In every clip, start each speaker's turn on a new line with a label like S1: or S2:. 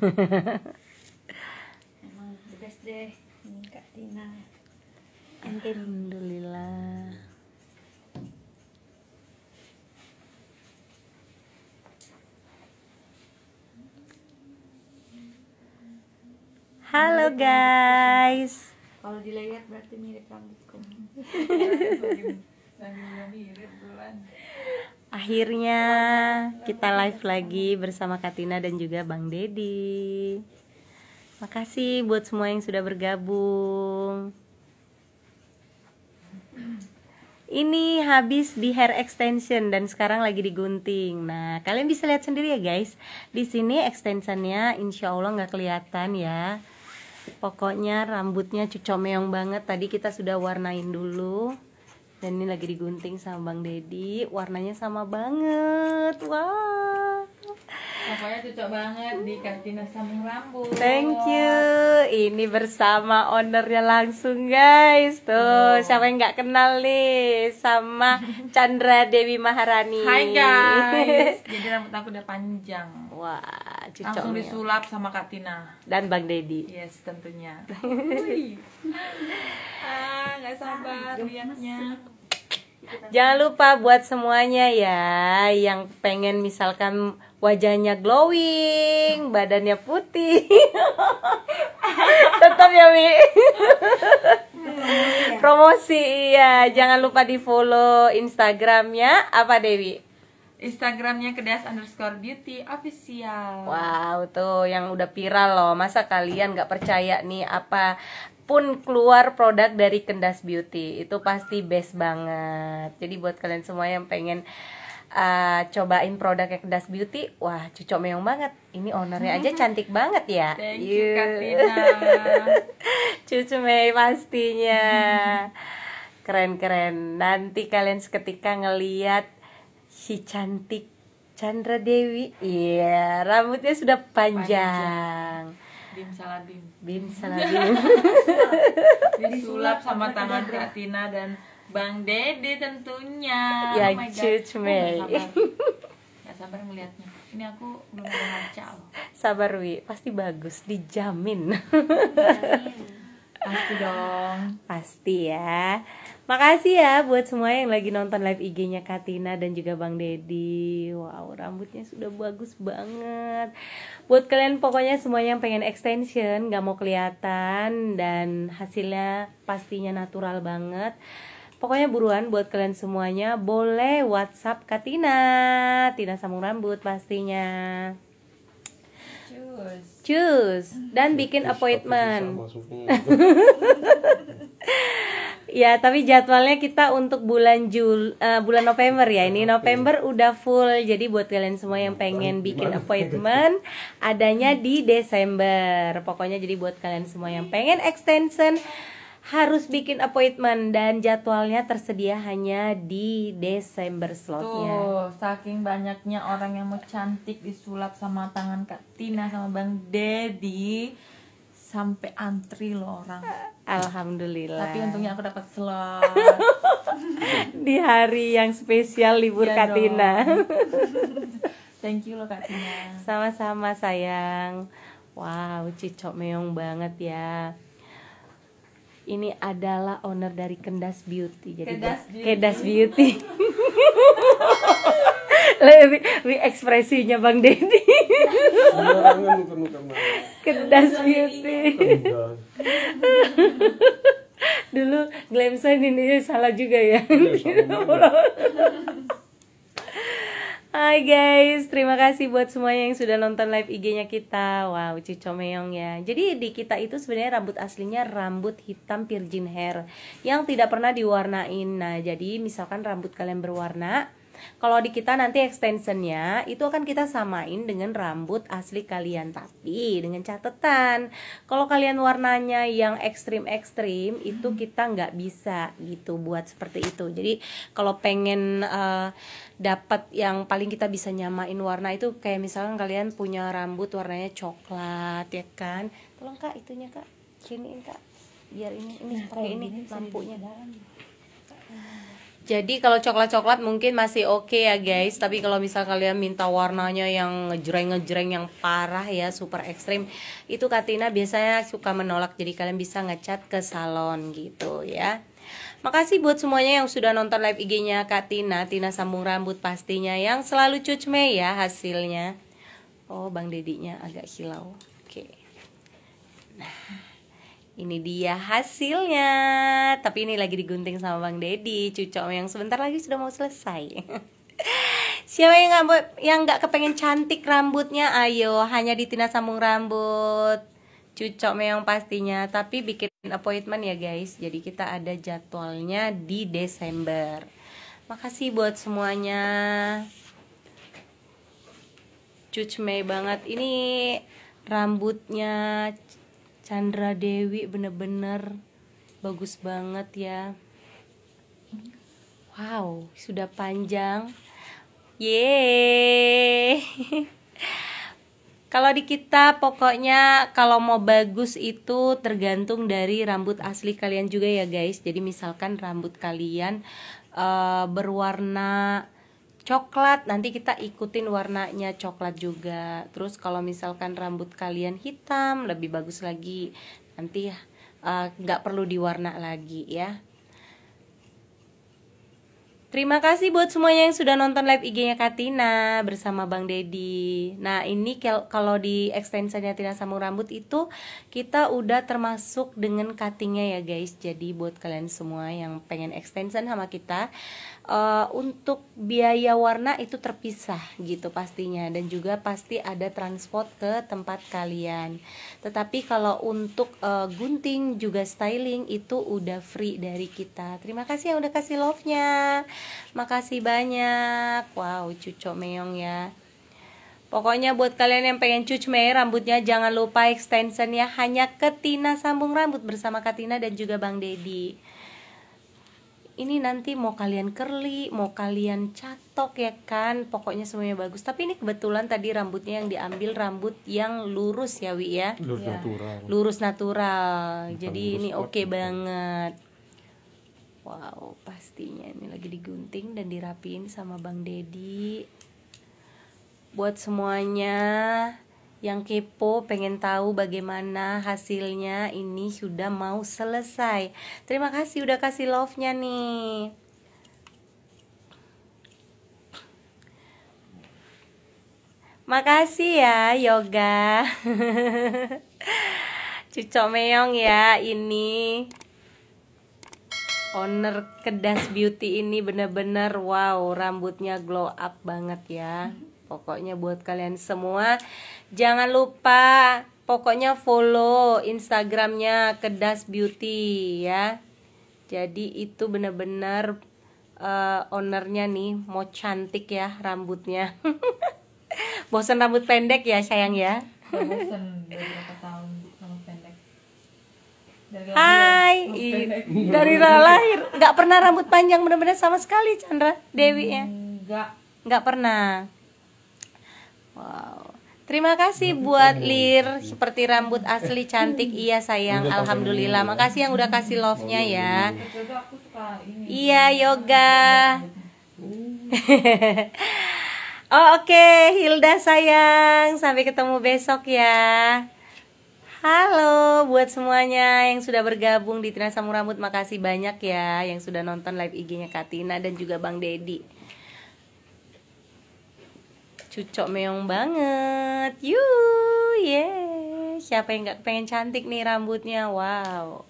S1: emang the best deh ini kak Tina enten. alhamdulillah halo guys kalau dilihat berarti mirip rambutku iya, lagi mirip bulan Akhirnya kita live lagi bersama Katina dan juga Bang Dedi. Makasih buat semua yang sudah bergabung. Ini habis di hair extension dan sekarang lagi digunting. Nah, kalian bisa lihat sendiri ya guys. Di sini extensionnya insya Allah nggak kelihatan ya. Pokoknya rambutnya meong banget. Tadi kita sudah warnain dulu dan ini lagi digunting sama Bang Dedi warnanya sama banget wow Pokoknya cocok banget di kartina sama rambut. Thank you. Ini bersama ownernya langsung guys. Tuh, oh. siapa yang nggak kenal nih sama Chandra Dewi Maharani. Hai guys. Jadi rambut aku udah panjang. Wah, cocok. Langsung ya. disulap sama Kak dan Bang Dedi. Yes, tentunya. ah, nggak sabar liatnya. Jangan lupa buat semuanya ya yang pengen misalkan wajahnya glowing, badannya putih. Tetap ya, Wi. Hmm, iya. Promosi iya, jangan lupa di-follow Instagramnya apa Dewi? Instagramnya kedas underscore beauty official. Wow, tuh yang udah viral loh. Masa kalian nggak percaya nih apa pun keluar produk dari Kendas Beauty itu pasti best banget jadi buat kalian semua yang pengen uh, cobain produknya Kedas Beauty, wah cucok meong banget. Ini ownernya aja cantik banget ya. Thank you. Katina. Cucu Mei pastinya. Keren-keren. Nanti kalian seketika ngeliat si cantik Chandra Dewi. Iya, yeah, rambutnya sudah panjang. panjang. Bim Saladin. Bim Jadi Disulap sama tangan Kak Tina dan Bang Dede tentunya. Ya, oh cucme. Oh, Gak sabar melihatnya. Ini aku belum baca Sabar Wi, pasti bagus, dijamin. Pasti dong. Pasti ya. Makasih ya buat semua yang lagi nonton live IG-nya Katina dan juga Bang Dedi. Wow, rambutnya sudah bagus banget. Buat kalian pokoknya semua yang pengen extension, gak mau kelihatan dan hasilnya pastinya natural banget. Pokoknya buruan buat kalian semuanya boleh WhatsApp Katina, Tina sambung rambut pastinya. Cus. Cus dan bikin appointment. ya tapi jadwalnya kita untuk bulan Jul uh, bulan November ya ini November udah full jadi buat kalian semua yang pengen bikin appointment adanya di Desember pokoknya jadi buat kalian semua yang pengen extension harus bikin appointment dan jadwalnya tersedia hanya di Desember slotnya. Tuh, saking banyaknya orang yang mau cantik disulap sama tangan Kak Tina sama Bang Dedi sampai antri loh orang. Alhamdulillah. Tapi untungnya aku dapat slot di hari yang spesial libur iya Katina. Thank you loh Katina. Sama-sama sayang. Wow, cicok meong banget ya. Ini adalah owner dari Kendas Beauty. Jadi Kedas Beauty. Kedas Beauty. Lebih ekspresinya Bang Dedi. Kedas beauty. Dulu sign ini salah juga ya. Iya, Hai guys, terima kasih buat semua yang sudah nonton live IG-nya kita. Wow, Cico Meong ya. Jadi di kita itu sebenarnya rambut aslinya rambut hitam virgin hair yang tidak pernah diwarnain. Nah, jadi misalkan rambut kalian berwarna, kalau di kita nanti extensionnya itu akan kita samain dengan rambut asli kalian tapi dengan catatan kalau kalian warnanya yang ekstrim ekstrim itu hmm. kita nggak bisa gitu buat seperti itu. Jadi kalau pengen uh, eh, dapat yang paling kita bisa nyamain warna itu kayak misalkan kalian punya rambut warnanya coklat ya kan. Tolong kak itunya kak, siniin kak biar ini ini nah, ini lampunya dalam. Jadi kalau coklat-coklat mungkin masih oke okay ya guys, tapi kalau misal kalian minta warnanya yang ngejreng-ngejreng yang parah ya, super ekstrim, itu Katina biasanya suka menolak. Jadi kalian bisa ngecat ke salon gitu ya. Makasih buat semuanya yang sudah nonton live IG-nya Kak Tina, Tina sambung rambut pastinya yang selalu cucme ya hasilnya. Oh, Bang Dedinya agak hilau. Oke. Okay. Nah. Ini dia hasilnya. Tapi ini lagi digunting sama Bang Deddy, cucok yang sebentar lagi sudah mau selesai. Siapa yang nggak yang nggak kepengen cantik rambutnya? Ayo, hanya di Tina Sambung Rambut. Cucok meong pastinya, tapi bikin appointment ya guys. Jadi kita ada jadwalnya di Desember. Makasih buat semuanya. Cucme banget ini rambutnya Chandra Dewi bener-bener bagus banget ya wow sudah panjang yeay kalau di kita pokoknya kalau mau bagus itu tergantung dari rambut asli kalian juga ya guys jadi misalkan rambut kalian uh, berwarna coklat nanti kita ikutin warnanya coklat juga terus kalau misalkan rambut kalian hitam lebih bagus lagi nanti eh, nggak uh, perlu diwarna lagi ya Terima kasih buat semuanya yang sudah nonton live IG-nya Katina bersama Bang Dedi. Nah, ini kalau di extensionnya Tina Samu Rambut itu kita udah termasuk dengan cuttingnya ya guys. Jadi buat kalian semua yang pengen extension sama kita, uh, untuk biaya warna itu terpisah gitu pastinya. Dan juga pasti ada transport ke tempat kalian. Tetapi kalau untuk uh, gunting juga styling itu udah free dari kita. Terima kasih yang udah kasih love-nya. Makasih banyak. Wow, cucok meong ya. Pokoknya buat kalian yang pengen cucme rambutnya jangan lupa extension ya. hanya Ketina sambung rambut bersama Katina dan juga Bang Dedi. Ini nanti mau kalian curly, mau kalian catok ya kan, pokoknya semuanya bagus. Tapi ini kebetulan tadi rambutnya yang diambil rambut yang lurus ya Wi ya. Lurus ya. natural. Lurus natural. Jadi lurus ini oke okay gitu. banget. Wow, pastinya ini lagi digunting dan dirapiin sama Bang Dedi. Buat semuanya yang kepo pengen tahu bagaimana hasilnya ini sudah mau selesai. Terima kasih udah kasih love-nya nih. Makasih ya Yoga. Cucok Meong ya ini owner Kedas Beauty ini bener-bener wow rambutnya glow up banget ya pokoknya buat kalian semua jangan lupa pokoknya follow Instagramnya Kedas Beauty ya jadi itu bener-bener uh, ownernya nih mau cantik ya rambutnya Bosen rambut pendek ya sayang ya dari Hai, dari lahir oh, gak pernah rambut panjang bener-bener sama sekali Chandra Dewi ya. Enggak. Gak pernah. Wow. Terima kasih buat Lir seperti rambut asli cantik iya sayang alhamdulillah. Makasih yang udah kasih love-nya oh, iya, ya. Iya, iya. iya yoga. oh, Oke, okay. Hilda sayang, sampai ketemu besok ya. Halo buat semuanya yang sudah bergabung di Tina Samu Rambut Makasih banyak ya yang sudah nonton live IG-nya Katina dan juga Bang Dedi Cucok meong banget Yuh, yeah. Siapa yang gak pengen cantik nih rambutnya Wow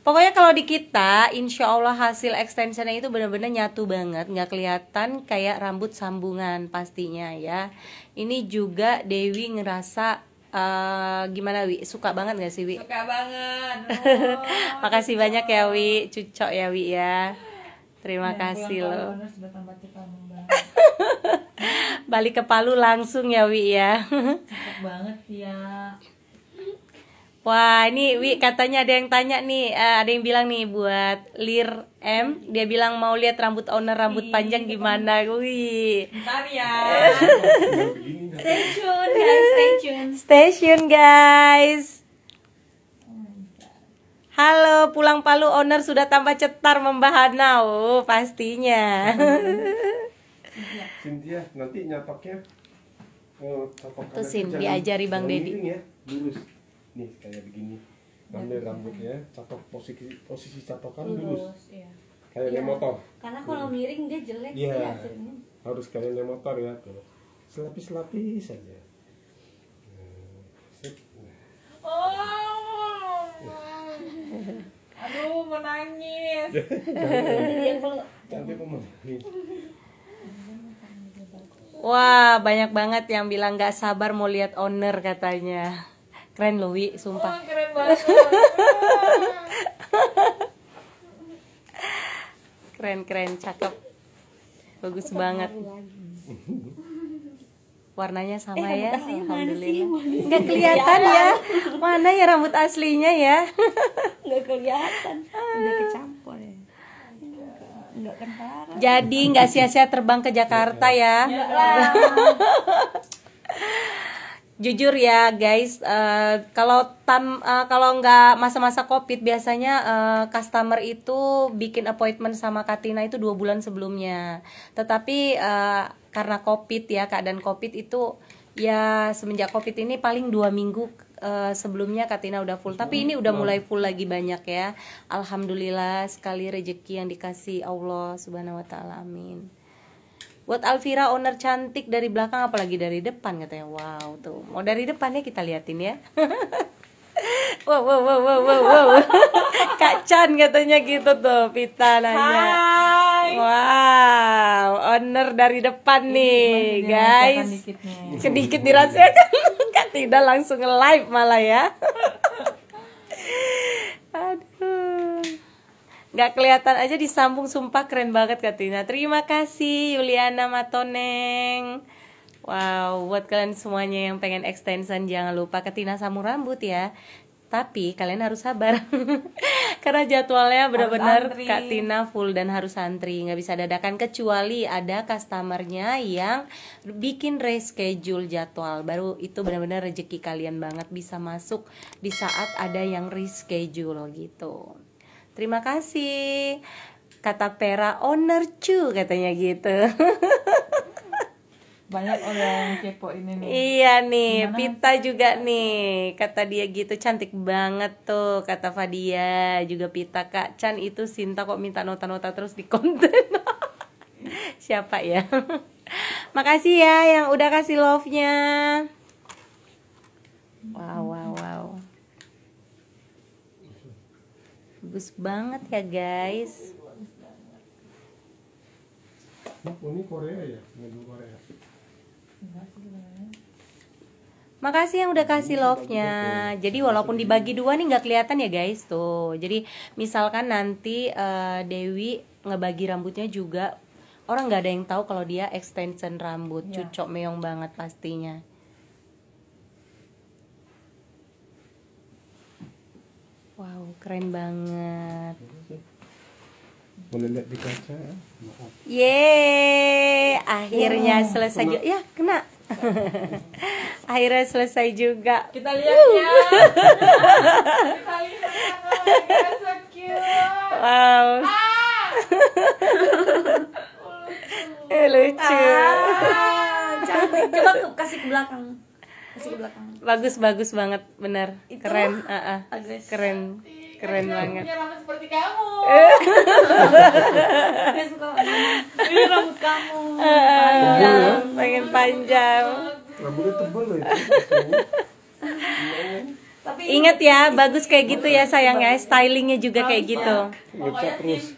S1: Pokoknya kalau di kita, insya Allah hasil extensionnya itu benar-benar nyatu banget Gak kelihatan kayak rambut sambungan pastinya ya Ini juga Dewi ngerasa uh, gimana Wi suka banget gak sih Wi suka banget oh, makasih cucok. banyak ya Wi cucok ya Wi ya terima ya, kasih loh balik ke Palu langsung ya Wi ya Cukup banget ya Wah, ini Wi katanya ada yang tanya nih, uh, ada yang bilang nih buat Lir M dia bilang mau lihat rambut owner rambut panjang gimana kan wih Tapi ya stay tune guys stay tune stay tune guys Halo, pulang Palu owner sudah tambah cetar membahana, oh pastinya. Cynthia, nanti nyatoknya Oh, Tuh Sin, diajari Bang Deddy. Ya, lurus. Nih, kayak begini
S2: ngambil iya. rambutnya
S1: catok posisi posisi catokan lurus, lurus. Iya. kayak iya. motor karena kalau iya. miring dia jelek yeah. hasilnya harus kayak motor ya tuh selapis lapis saja iya, oh aduh menangis Wah, banyak banget yang bilang gak sabar mau lihat owner katanya. Keren Louis, sumpah. Oh, keren keren cakep bagus banget warnanya sama eh, ya alhamdulillah nggak kelihatan ya mana ya rambut aslinya ya nggak kelihatan udah kecampur ya nggak kentara jadi nggak sia-sia terbang ke Jakarta ya, ya jujur ya guys uh, kalau tam uh, kalau nggak masa-masa covid biasanya uh, customer itu bikin appointment sama Katina itu dua bulan sebelumnya tetapi uh, karena covid ya keadaan covid itu ya semenjak covid ini paling dua minggu uh, sebelumnya Katina udah full tapi ini udah mulai full lagi banyak ya alhamdulillah sekali rejeki yang dikasih Allah subhanahu wa taala amin Buat Alvira owner cantik dari belakang apalagi dari depan katanya. Wow, tuh. Mau dari depannya kita liatin ya. wow, wow, wow, wow, wow, wow. Kak Chan katanya gitu tuh, Pita nanya. Hai. Wow, owner dari depan Ini iya, nih, guys. Sedikit dirahasiakan. kan tidak langsung live malah ya. nggak kelihatan aja disambung sumpah keren banget Katina terima kasih Yuliana Matoneng wow buat kalian semuanya yang pengen extension jangan lupa Katina sambung rambut ya tapi kalian harus sabar karena jadwalnya benar-benar Katina full dan harus antri nggak bisa dadakan kecuali ada customernya yang bikin reschedule jadwal baru itu benar-benar rezeki kalian banget bisa masuk di saat ada yang reschedule gitu Terima kasih. Kata Pera owner cu katanya gitu. Banyak orang kepo ini nih. Iya nih, Gimana? Pita juga nih. Kata dia gitu cantik banget tuh kata Fadia. Juga Pita Kak Chan itu Sinta kok minta nota-nota terus di konten. Siapa ya? Makasih ya yang udah kasih love-nya. Wow, bagus banget ya guys ini Korea ya Korea Makasih yang udah kasih love-nya. Ya. Jadi walaupun dibagi dua nih nggak kelihatan ya guys tuh. Jadi misalkan nanti uh, Dewi ngebagi rambutnya juga orang nggak ada yang tahu kalau dia extension rambut, iya. cucok meong banget pastinya. keren banget. Boleh lihat di kaca. Ya? Yeay, akhirnya oh, selesai kena. juga. Ya, kena. akhirnya selesai juga. Kita lihat ya. Kita lihat. Oh so cute. Wow. Ah. lucu. Eh, lucu. Ah, cantik. Coba kasih ke belakang bagus bagus banget benar keren uh -uh. keren keren banget seperti kamu rambut kamu ah, ya? pengen panjang rambutnya tebal loh tapi Ingat ya, bagus kayak gitu ya sayang ya, stylingnya juga kayak gitu.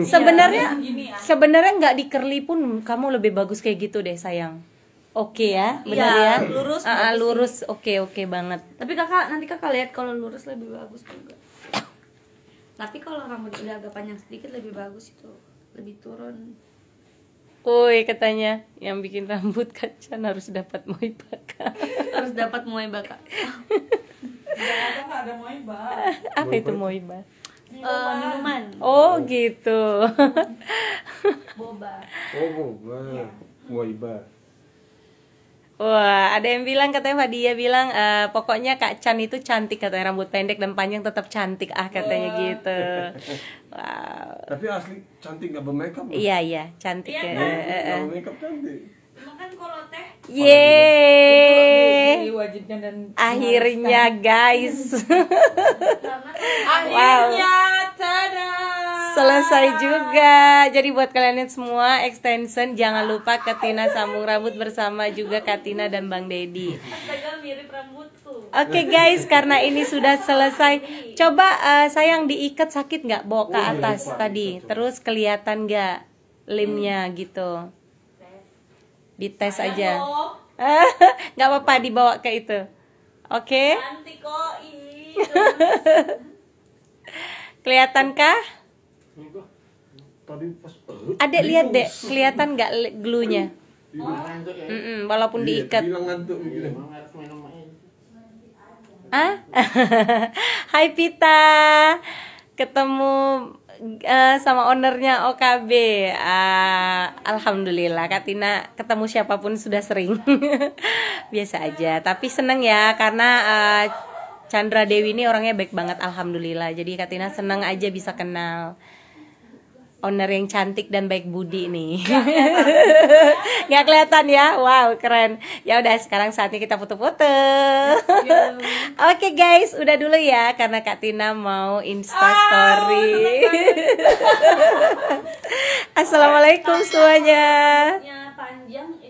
S1: Sebenarnya iya, sebenarnya nggak dikerli pun kamu lebih bagus kayak gitu deh sayang oke okay ya iya, benar ya, ya lurus uh, uh, lurus oke oke okay, okay banget tapi kakak nanti kakak lihat kalau lurus lebih bagus juga tapi kalau rambut udah agak panjang sedikit lebih bagus itu lebih turun Woi katanya yang bikin rambut kacan harus dapat moi baka. harus dapat moi baka. ada moi baka. Ah, apa itu moi baka? Eh, minuman. Uh, Oh, gitu. boba. Oh boba. Ya. Moi Wah, ada yang bilang katanya Fadia Dia bilang e, pokoknya Kak Chan itu cantik katanya rambut pendek dan panjang tetap cantik ah katanya Wah. gitu. Wow. Tapi asli cantik gak bermakeup. Iya iya cantik iya, ya. Kan? bermakeup eh, eh, cantik. Makan teh. Ye. Wajibnya dan akhirnya guys. Kan- akhirnya wow. tada selesai juga. Jadi buat kalian semua extension jangan lupa Katina sambung rambut bersama juga Katina dan Bang Dedi. Oke okay, guys, karena ini sudah selesai, coba uh, sayang diikat sakit nggak bawa ke oh, iya, atas oh, tadi, terus kelihatan nggak limnya hmm. gitu. Dites aja. Nggak apa-apa dibawa ke itu. Oke. Okay? Kelihatankah? Tadi Adek lihat deh, kelihatan nggak glunya? Mm -mm, walaupun iya, diikat. Ah? Hai Pita. Ketemu uh, sama ownernya OKB. Uh, ah, Alhamdulillah Katina ketemu siapapun sudah sering. Biasa aja, tapi seneng ya karena uh, Chandra Dewi ini orangnya baik banget alhamdulillah. Jadi Katina seneng aja bisa kenal owner yang cantik dan baik budi nih. Nggak kelihatan ya? Wow, keren. Ya udah sekarang saatnya kita foto-foto. Oke okay, guys, udah dulu ya karena Kak Tina mau Insta ah, story. Assalamualaikum semuanya. Panjang